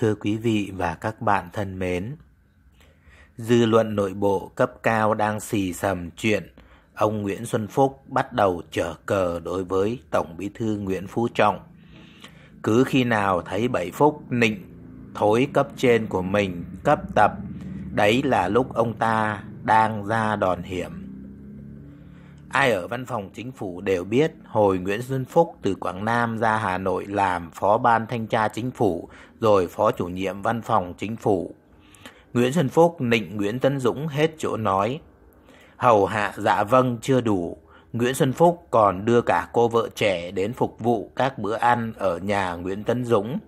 Thưa quý vị và các bạn thân mến, dư luận nội bộ cấp cao đang xì xầm chuyện ông Nguyễn Xuân Phúc bắt đầu trở cờ đối với Tổng Bí thư Nguyễn Phú Trọng. Cứ khi nào thấy Bảy Phúc nịnh thối cấp trên của mình cấp tập, đấy là lúc ông ta đang ra đòn hiểm ai ở văn phòng chính phủ đều biết hồi Nguyễn Xuân Phúc từ Quảng Nam ra Hà Nội làm phó ban thanh tra chính phủ, rồi phó chủ nhiệm văn phòng chính phủ. Nguyễn Xuân Phúc nịnh Nguyễn Tấn Dũng hết chỗ nói. Hầu hạ dạ vâng chưa đủ, Nguyễn Xuân Phúc còn đưa cả cô vợ trẻ đến phục vụ các bữa ăn ở nhà Nguyễn Tấn Dũng.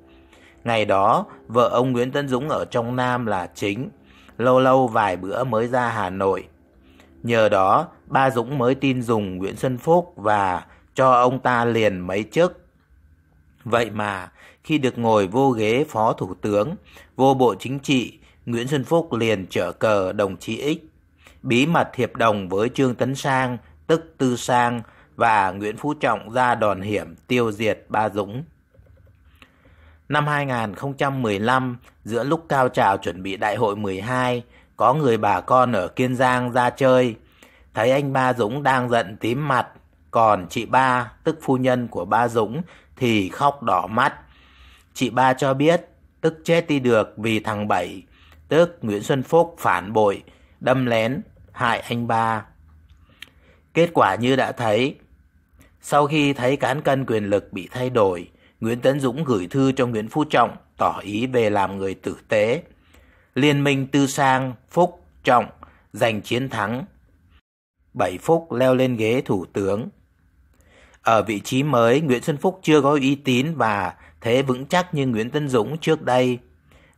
Ngày đó, vợ ông Nguyễn Tấn Dũng ở trong Nam là chính, lâu lâu vài bữa mới ra Hà Nội Nhờ đó, ba Dũng mới tin dùng Nguyễn Xuân Phúc và cho ông ta liền mấy chức. Vậy mà, khi được ngồi vô ghế phó thủ tướng, vô bộ chính trị, Nguyễn Xuân Phúc liền trở cờ đồng chí Ích, bí mật hiệp đồng với Trương Tấn Sang, tức Tư Sang, và Nguyễn Phú Trọng ra đòn hiểm tiêu diệt Ba Dũng. Năm 2015, giữa lúc cao trào chuẩn bị đại hội 12, có người bà con ở Kiên Giang ra chơi, thấy anh ba Dũng đang giận tím mặt, còn chị ba, tức phu nhân của ba Dũng thì khóc đỏ mắt. Chị ba cho biết, tức chết đi được vì thằng Bảy, tức Nguyễn Xuân Phúc phản bội, đâm lén, hại anh ba. Kết quả như đã thấy, sau khi thấy cán cân quyền lực bị thay đổi, Nguyễn Tấn Dũng gửi thư cho Nguyễn Phú Trọng tỏ ý về làm người tử tế. Liên minh Tư Sang, Phúc, Trọng giành chiến thắng. Bảy Phúc leo lên ghế thủ tướng. Ở vị trí mới, Nguyễn Xuân Phúc chưa có uy tín và thế vững chắc như Nguyễn Tân Dũng trước đây,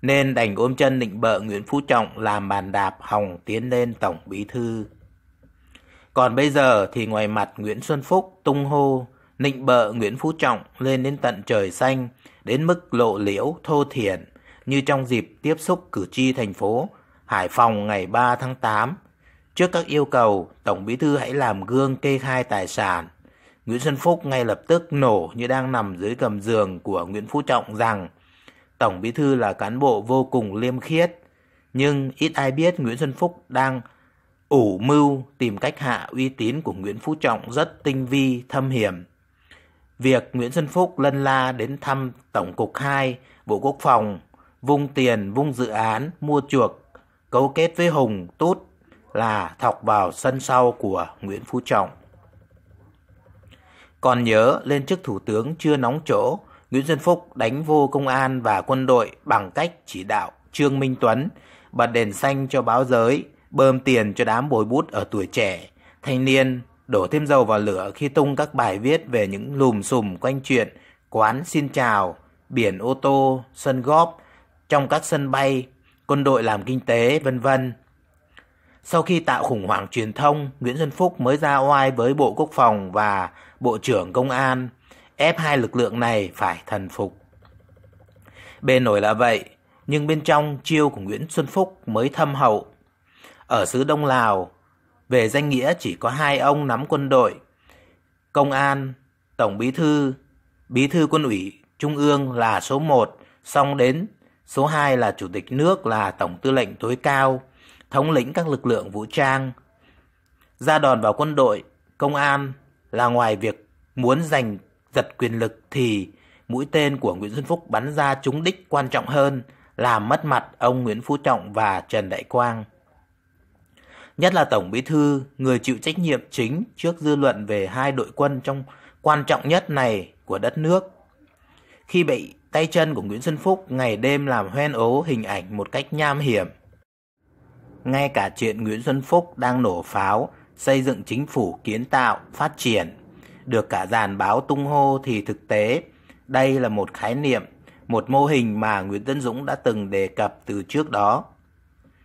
nên đành ôm chân định bợ Nguyễn Phú Trọng làm bàn đạp hòng tiến lên Tổng Bí Thư. Còn bây giờ thì ngoài mặt Nguyễn Xuân Phúc tung hô, nịnh bợ Nguyễn Phú Trọng lên đến tận trời xanh, đến mức lộ liễu thô thiển, như trong dịp tiếp xúc cử tri thành phố Hải Phòng ngày 3 tháng 8. Trước các yêu cầu, Tổng Bí thư hãy làm gương kê khai tài sản. Nguyễn Xuân Phúc ngay lập tức nổ như đang nằm dưới gầm giường của Nguyễn Phú Trọng rằng Tổng Bí thư là cán bộ vô cùng liêm khiết, nhưng ít ai biết Nguyễn Xuân Phúc đang ủ mưu tìm cách hạ uy tín của Nguyễn Phú Trọng rất tinh vi, thâm hiểm. Việc Nguyễn Xuân Phúc lân la đến thăm Tổng cục 2, Bộ Quốc phòng vung tiền, vung dự án, mua chuộc, cấu kết với Hùng, Tút là thọc vào sân sau của Nguyễn Phú Trọng. Còn nhớ lên chức thủ tướng chưa nóng chỗ, Nguyễn Xuân Phúc đánh vô công an và quân đội bằng cách chỉ đạo Trương Minh Tuấn bật đèn xanh cho báo giới, bơm tiền cho đám bồi bút ở tuổi trẻ, thanh niên đổ thêm dầu vào lửa khi tung các bài viết về những lùm xùm quanh chuyện quán xin chào, biển ô tô, sân góp, trong các sân bay, quân đội làm kinh tế, vân vân. Sau khi tạo khủng hoảng truyền thông, Nguyễn Xuân Phúc mới ra oai với Bộ Quốc phòng và Bộ trưởng Công an, ép hai lực lượng này phải thần phục. Bề nổi là vậy, nhưng bên trong chiêu của Nguyễn Xuân Phúc mới thâm hậu. Ở xứ Đông Lào, về danh nghĩa chỉ có hai ông nắm quân đội, công an, tổng bí thư, bí thư quân ủy trung ương là số 1, song đến Số 2 là Chủ tịch nước là Tổng tư lệnh tối cao, thống lĩnh các lực lượng vũ trang. Ra đòn vào quân đội, công an là ngoài việc muốn giành giật quyền lực thì mũi tên của Nguyễn Xuân Phúc bắn ra trúng đích quan trọng hơn, là mất mặt ông Nguyễn Phú Trọng và Trần Đại Quang. Nhất là Tổng Bí Thư, người chịu trách nhiệm chính trước dư luận về hai đội quân trong quan trọng nhất này của đất nước khi bị tay chân của Nguyễn Xuân Phúc ngày đêm làm hoen ố hình ảnh một cách nham hiểm. Ngay cả chuyện Nguyễn Xuân Phúc đang nổ pháo, xây dựng chính phủ kiến tạo, phát triển, được cả dàn báo tung hô thì thực tế, đây là một khái niệm, một mô hình mà Nguyễn Tấn Dũng đã từng đề cập từ trước đó.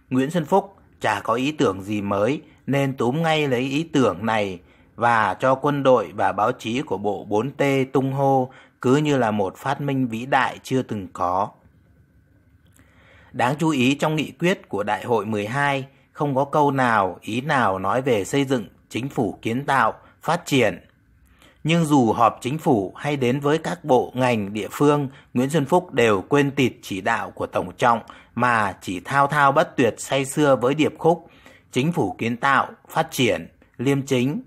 Nguyễn Xuân Phúc chả có ý tưởng gì mới nên túm ngay lấy ý tưởng này và cho quân đội và báo chí của bộ 4T tung hô cứ như là một phát minh vĩ đại chưa từng có. Đáng chú ý trong nghị quyết của Đại hội 12 không có câu nào, ý nào nói về xây dựng chính phủ kiến tạo, phát triển. Nhưng dù họp chính phủ hay đến với các bộ ngành địa phương, Nguyễn Xuân Phúc đều quên tịt chỉ đạo của Tổng Trọng mà chỉ thao thao bất tuyệt say xưa với điệp khúc chính phủ kiến tạo, phát triển, liêm chính.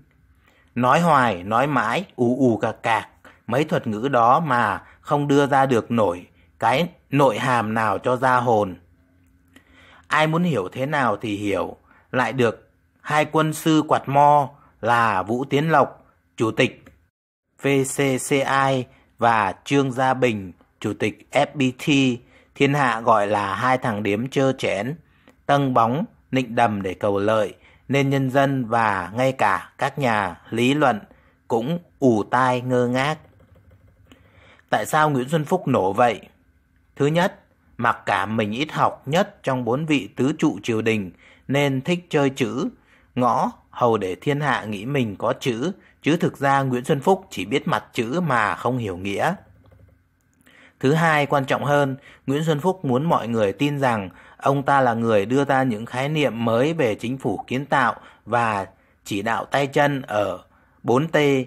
Nói hoài, nói mãi, ù ù cà cạc, mấy thuật ngữ đó mà không đưa ra được nổi cái nội hàm nào cho ra hồn. Ai muốn hiểu thế nào thì hiểu, lại được hai quân sư quạt mo là Vũ Tiến Lộc, Chủ tịch VCCI và Trương Gia Bình, Chủ tịch FBT, thiên hạ gọi là hai thằng điếm chơ chén, tâng bóng, nịnh đầm để cầu lợi, nên nhân dân và ngay cả các nhà lý luận cũng ù tai ngơ ngác tại sao Nguyễn Xuân Phúc nổ vậy? Thứ nhất, mặc cảm mình ít học nhất trong bốn vị tứ trụ triều đình nên thích chơi chữ, ngõ, hầu để thiên hạ nghĩ mình có chữ, chứ thực ra Nguyễn Xuân Phúc chỉ biết mặt chữ mà không hiểu nghĩa. Thứ hai, quan trọng hơn, Nguyễn Xuân Phúc muốn mọi người tin rằng ông ta là người đưa ra những khái niệm mới về chính phủ kiến tạo và chỉ đạo tay chân ở 4T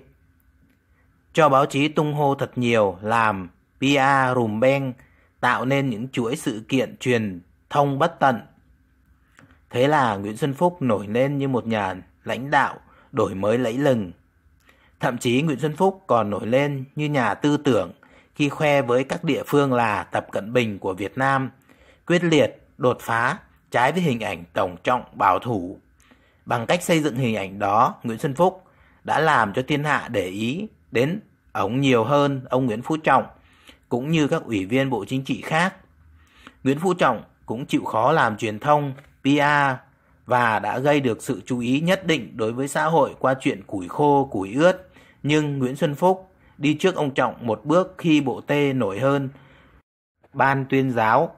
cho báo chí tung hô thật nhiều, làm PR rùm beng, tạo nên những chuỗi sự kiện truyền thông bất tận. Thế là Nguyễn Xuân Phúc nổi lên như một nhà lãnh đạo đổi mới lẫy lừng. Thậm chí Nguyễn Xuân Phúc còn nổi lên như nhà tư tưởng khi khoe với các địa phương là Tập Cận Bình của Việt Nam, quyết liệt, đột phá, trái với hình ảnh tổng trọng bảo thủ. Bằng cách xây dựng hình ảnh đó, Nguyễn Xuân Phúc đã làm cho thiên hạ để ý đến ông nhiều hơn ông Nguyễn Phú Trọng cũng như các ủy viên Bộ Chính trị khác. Nguyễn Phú Trọng cũng chịu khó làm truyền thông, PR và đã gây được sự chú ý nhất định đối với xã hội qua chuyện củi khô, củi ướt. Nhưng Nguyễn Xuân Phúc đi trước ông Trọng một bước khi bộ tê nổi hơn ban tuyên giáo.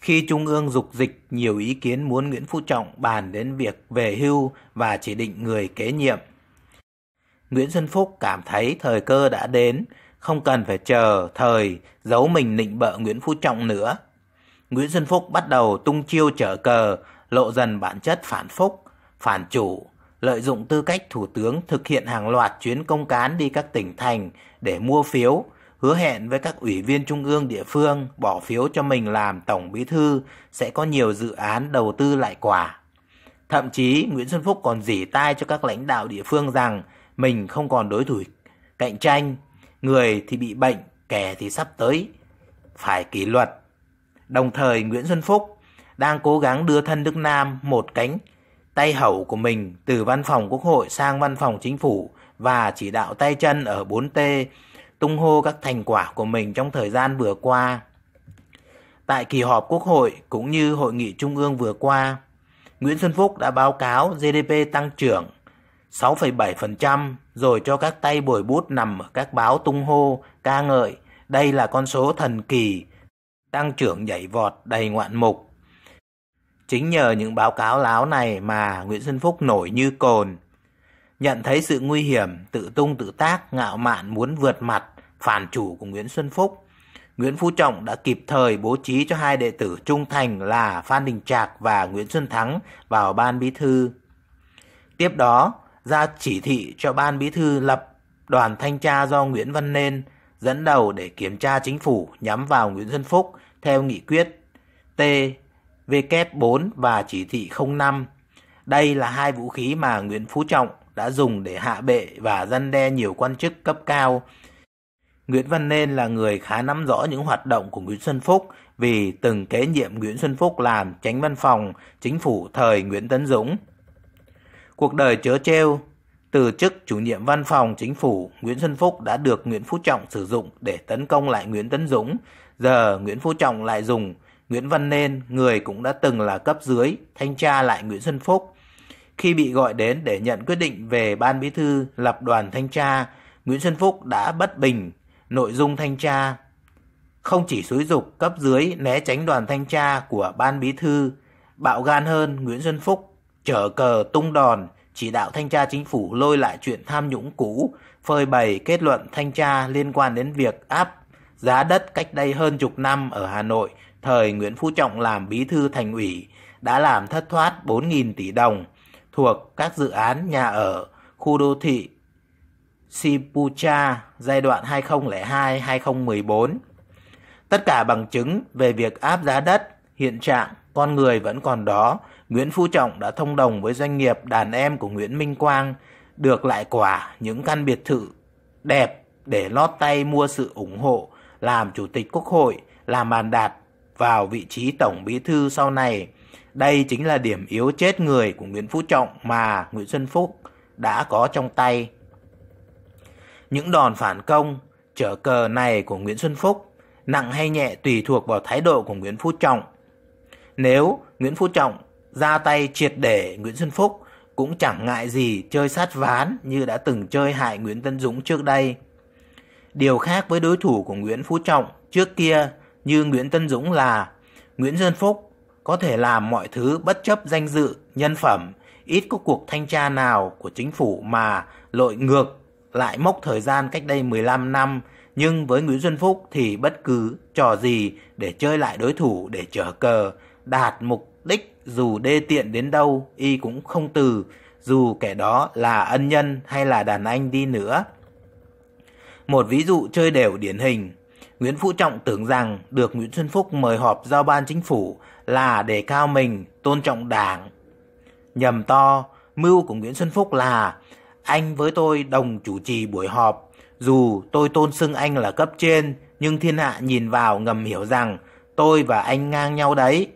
Khi Trung ương dục dịch, nhiều ý kiến muốn Nguyễn Phú Trọng bàn đến việc về hưu và chỉ định người kế nhiệm. Nguyễn Xuân Phúc cảm thấy thời cơ đã đến, không cần phải chờ thời giấu mình nịnh bợ Nguyễn Phú Trọng nữa. Nguyễn Xuân Phúc bắt đầu tung chiêu trở cờ, lộ dần bản chất phản phúc, phản chủ, lợi dụng tư cách thủ tướng thực hiện hàng loạt chuyến công cán đi các tỉnh thành để mua phiếu, hứa hẹn với các ủy viên trung ương địa phương bỏ phiếu cho mình làm tổng bí thư sẽ có nhiều dự án đầu tư lại quả. Thậm chí Nguyễn Xuân Phúc còn dỉ tai cho các lãnh đạo địa phương rằng mình không còn đối thủ cạnh tranh, người thì bị bệnh, kẻ thì sắp tới phải kỷ luật. Đồng thời Nguyễn Xuân Phúc đang cố gắng đưa thân Đức Nam một cánh tay hậu của mình từ văn phòng Quốc hội sang văn phòng chính phủ và chỉ đạo tay chân ở 4T tung hô các thành quả của mình trong thời gian vừa qua. Tại kỳ họp Quốc hội cũng như hội nghị trung ương vừa qua, Nguyễn Xuân Phúc đã báo cáo GDP tăng trưởng 6,7% rồi cho các tay bồi bút nằm ở các báo tung hô, ca ngợi. Đây là con số thần kỳ, tăng trưởng nhảy vọt đầy ngoạn mục. Chính nhờ những báo cáo láo này mà Nguyễn Xuân Phúc nổi như cồn. Nhận thấy sự nguy hiểm, tự tung tự tác, ngạo mạn muốn vượt mặt, phản chủ của Nguyễn Xuân Phúc. Nguyễn Phú Trọng đã kịp thời bố trí cho hai đệ tử trung thành là Phan Đình Trạc và Nguyễn Xuân Thắng vào ban bí thư. Tiếp đó, ra chỉ thị cho ban bí thư lập đoàn thanh tra do Nguyễn Văn Nên dẫn đầu để kiểm tra chính phủ nhắm vào Nguyễn Xuân Phúc theo nghị quyết T W4 và chỉ thị 05. Đây là hai vũ khí mà Nguyễn Phú Trọng đã dùng để hạ bệ và răn đe nhiều quan chức cấp cao. Nguyễn Văn Nên là người khá nắm rõ những hoạt động của Nguyễn Xuân Phúc vì từng kế nhiệm Nguyễn Xuân Phúc làm tránh văn phòng chính phủ thời Nguyễn Tấn Dũng. Cuộc đời chớ treo từ chức chủ nhiệm văn phòng chính phủ, Nguyễn Xuân Phúc đã được Nguyễn Phú Trọng sử dụng để tấn công lại Nguyễn Tấn Dũng. Giờ Nguyễn Phú Trọng lại dùng Nguyễn Văn Nên, người cũng đã từng là cấp dưới, thanh tra lại Nguyễn Xuân Phúc. Khi bị gọi đến để nhận quyết định về ban bí thư lập đoàn thanh tra, Nguyễn Xuân Phúc đã bất bình nội dung thanh tra. Không chỉ xúi dục cấp dưới né tránh đoàn thanh tra của ban bí thư, bạo gan hơn Nguyễn Xuân Phúc Chở cờ tung đòn, chỉ đạo thanh tra chính phủ lôi lại chuyện tham nhũng cũ, phơi bày kết luận thanh tra liên quan đến việc áp giá đất cách đây hơn chục năm ở Hà Nội, thời Nguyễn Phú Trọng làm bí thư thành ủy, đã làm thất thoát 4.000 tỷ đồng thuộc các dự án nhà ở, khu đô thị Sipucha giai đoạn 2002-2014. Tất cả bằng chứng về việc áp giá đất, hiện trạng con người vẫn còn đó, Nguyễn Phú Trọng đã thông đồng với doanh nghiệp đàn em của Nguyễn Minh Quang, được lại quả những căn biệt thự đẹp để lót tay mua sự ủng hộ, làm Chủ tịch Quốc hội, làm bàn đạt vào vị trí Tổng Bí Thư sau này. Đây chính là điểm yếu chết người của Nguyễn Phú Trọng mà Nguyễn Xuân Phúc đã có trong tay. Những đòn phản công, trở cờ này của Nguyễn Xuân Phúc nặng hay nhẹ tùy thuộc vào thái độ của Nguyễn Phú Trọng nếu Nguyễn Phú Trọng ra tay triệt để Nguyễn Xuân Phúc cũng chẳng ngại gì chơi sát ván như đã từng chơi hại Nguyễn Tân Dũng trước đây. Điều khác với đối thủ của Nguyễn Phú Trọng trước kia như Nguyễn Tân Dũng là Nguyễn Xuân Phúc có thể làm mọi thứ bất chấp danh dự, nhân phẩm, ít có cuộc thanh tra nào của chính phủ mà lội ngược lại mốc thời gian cách đây 15 năm, nhưng với Nguyễn Xuân Phúc thì bất cứ trò gì để chơi lại đối thủ để trở cờ đạt mục đích dù đê tiện đến đâu y cũng không từ, dù kẻ đó là ân nhân hay là đàn anh đi nữa. Một ví dụ chơi đều điển hình, Nguyễn Phú Trọng tưởng rằng được Nguyễn Xuân Phúc mời họp giao ban chính phủ là để cao mình, tôn trọng đảng. Nhầm to, mưu của Nguyễn Xuân Phúc là anh với tôi đồng chủ trì buổi họp, dù tôi tôn xưng anh là cấp trên, nhưng thiên hạ nhìn vào ngầm hiểu rằng tôi và anh ngang nhau đấy,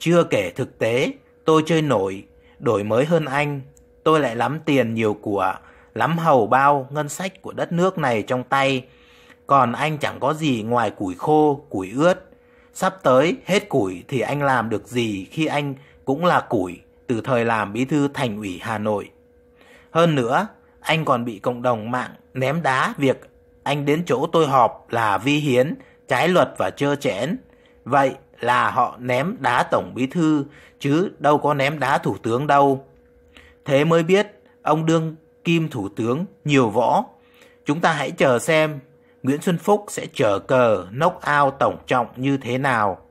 chưa kể thực tế, tôi chơi nổi, đổi mới hơn anh. Tôi lại lắm tiền nhiều của, lắm hầu bao ngân sách của đất nước này trong tay. Còn anh chẳng có gì ngoài củi khô, củi ướt. Sắp tới hết củi thì anh làm được gì khi anh cũng là củi từ thời làm bí thư thành ủy Hà Nội. Hơn nữa, anh còn bị cộng đồng mạng ném đá việc anh đến chỗ tôi họp là vi hiến, trái luật và trơ trẽn Vậy là họ ném đá tổng bí thư chứ đâu có ném đá thủ tướng đâu. Thế mới biết ông đương kim thủ tướng nhiều võ. Chúng ta hãy chờ xem Nguyễn Xuân Phúc sẽ chờ cờ knock out tổng trọng như thế nào.